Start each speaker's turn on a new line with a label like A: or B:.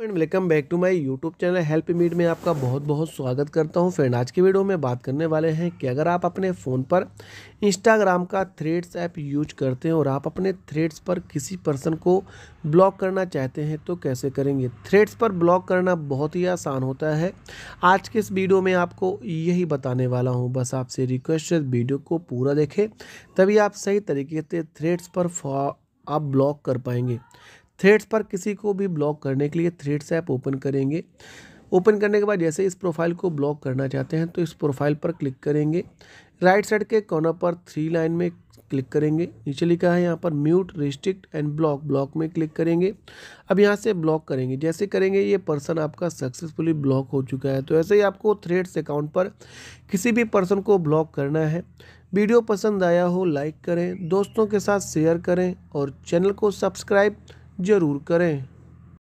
A: friend welcome back to my YouTube channel help meet में आपका बहुत बहुत स्वागत करता हूं फ्रेंड आज की वीडियो में बात करने वाले हैं कि अगर आप अपने फ़ोन पर इंस्टाग्राम का थ्रेड्स ऐप यूज करते हैं और आप अपने थ्रेड्स पर किसी पर्सन को ब्लॉक करना चाहते हैं तो कैसे करेंगे थ्रेड्स पर ब्लॉक करना बहुत ही आसान होता है आज के इस वीडियो में आपको यही बताने वाला हूँ बस आपसे रिक्वेस्ट है वीडियो को पूरा देखें तभी आप सही तरीके से थ्रेड्स पर आप ब्लॉक कर पाएंगे थ्रेड्स पर किसी को भी ब्लॉक करने के लिए थ्रेड्स ऐप ओपन करेंगे ओपन करने के बाद जैसे इस प्रोफाइल को ब्लॉक करना चाहते हैं तो इस प्रोफाइल पर क्लिक करेंगे राइट साइड के कॉर्नर पर थ्री लाइन में क्लिक करेंगे नीचे लिखा है यहाँ पर mute restrict and block block में क्लिक करेंगे अब यहाँ से ब्लॉक करेंगे जैसे करेंगे ये पर्सन आपका सक्सेसफुली ब्लॉक हो चुका है तो ऐसे ही आपको थ्रेड्स अकाउंट पर किसी भी पर्सन को ब्लॉक करना है वीडियो पसंद आया हो लाइक करें दोस्तों के साथ शेयर करें और चैनल को सब्सक्राइब ज़रूर करें